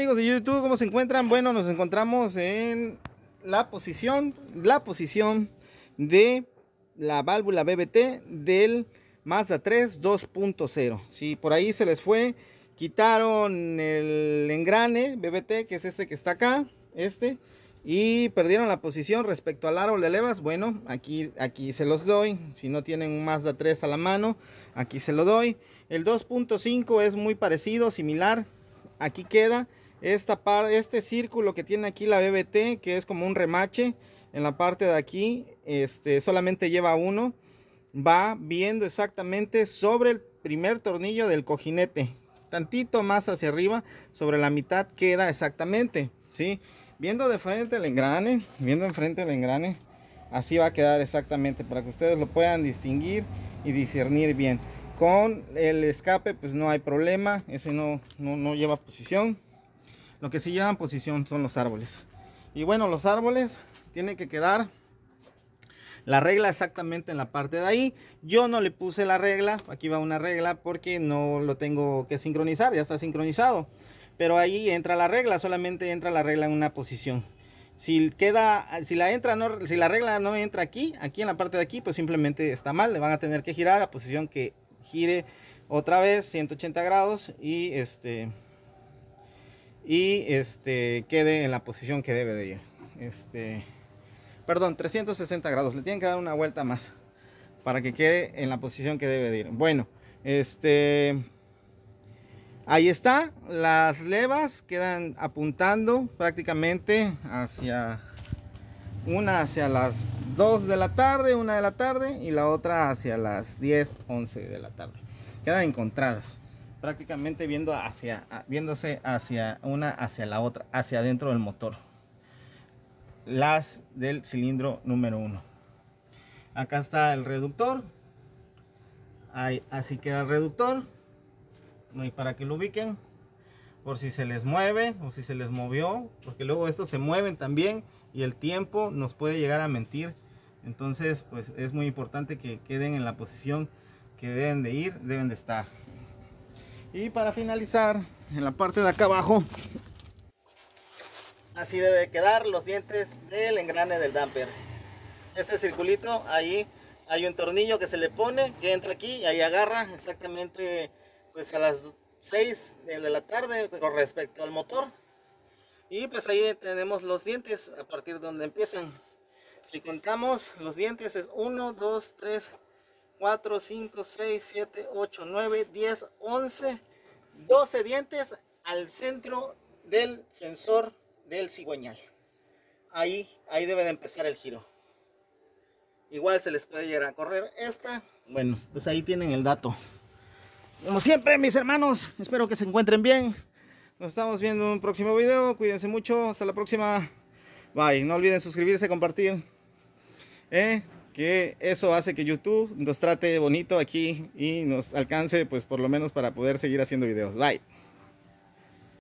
Amigos de YouTube, ¿cómo se encuentran? Bueno, nos encontramos en la posición, la posición de la válvula BBT del Mazda 3 2.0. Si por ahí se les fue, quitaron el engrane BBT, que es este que está acá, este, y perdieron la posición respecto al árbol de levas. Bueno, aquí, aquí se los doy. Si no tienen un Mazda 3 a la mano, aquí se lo doy. El 2.5 es muy parecido, similar. Aquí queda esta este círculo que tiene aquí la BBT, que es como un remache en la parte de aquí, este, solamente lleva uno, va viendo exactamente sobre el primer tornillo del cojinete, tantito más hacia arriba, sobre la mitad queda exactamente, ¿sí? Viendo de frente el engrane, viendo enfrente el engrane, así va a quedar exactamente, para que ustedes lo puedan distinguir y discernir bien. Con el escape pues no hay problema, ese no, no, no lleva posición. Lo que sí llevan posición son los árboles. Y bueno, los árboles tienen que quedar la regla exactamente en la parte de ahí. Yo no le puse la regla, aquí va una regla porque no lo tengo que sincronizar, ya está sincronizado. Pero ahí entra la regla, solamente entra la regla en una posición. Si queda, si la, entra, si la regla no entra aquí, aquí en la parte de aquí, pues simplemente está mal. Le van a tener que girar a posición que gire otra vez 180 grados y este y este, quede en la posición que debe de ir. Este, perdón, 360 grados. Le tienen que dar una vuelta más para que quede en la posición que debe de ir. Bueno, este, ahí está. Las levas quedan apuntando prácticamente hacia una hacia las 2 de la tarde, una de la tarde y la otra hacia las 10, 11 de la tarde. Quedan encontradas prácticamente viendo hacia, viéndose hacia una hacia la otra, hacia adentro del motor. Las del cilindro número uno Acá está el reductor. así queda el reductor. No hay para que lo ubiquen. Por si se les mueve o si se les movió. Porque luego estos se mueven también. Y el tiempo nos puede llegar a mentir. Entonces pues es muy importante que queden en la posición que deben de ir, deben de estar. Y para finalizar, en la parte de acá abajo, así debe quedar los dientes del engrane del damper. Este circulito, ahí hay un tornillo que se le pone, que entra aquí y ahí agarra exactamente pues a las 6 de la tarde con respecto al motor. Y pues ahí tenemos los dientes a partir de donde empiezan. Si contamos los dientes es 1, 2, 3, 4, 5, 6, 7, 8, 9, 10, 11, 12 dientes al centro del sensor del cigüeñal. Ahí, ahí debe de empezar el giro. Igual se les puede llegar a correr esta. Bueno, pues ahí tienen el dato. Como siempre, mis hermanos, espero que se encuentren bien. Nos estamos viendo en un próximo video. Cuídense mucho. Hasta la próxima. Bye. No olviden suscribirse, compartir. ¿Eh? que eso hace que YouTube nos trate bonito aquí y nos alcance pues por lo menos para poder seguir haciendo videos. Bye.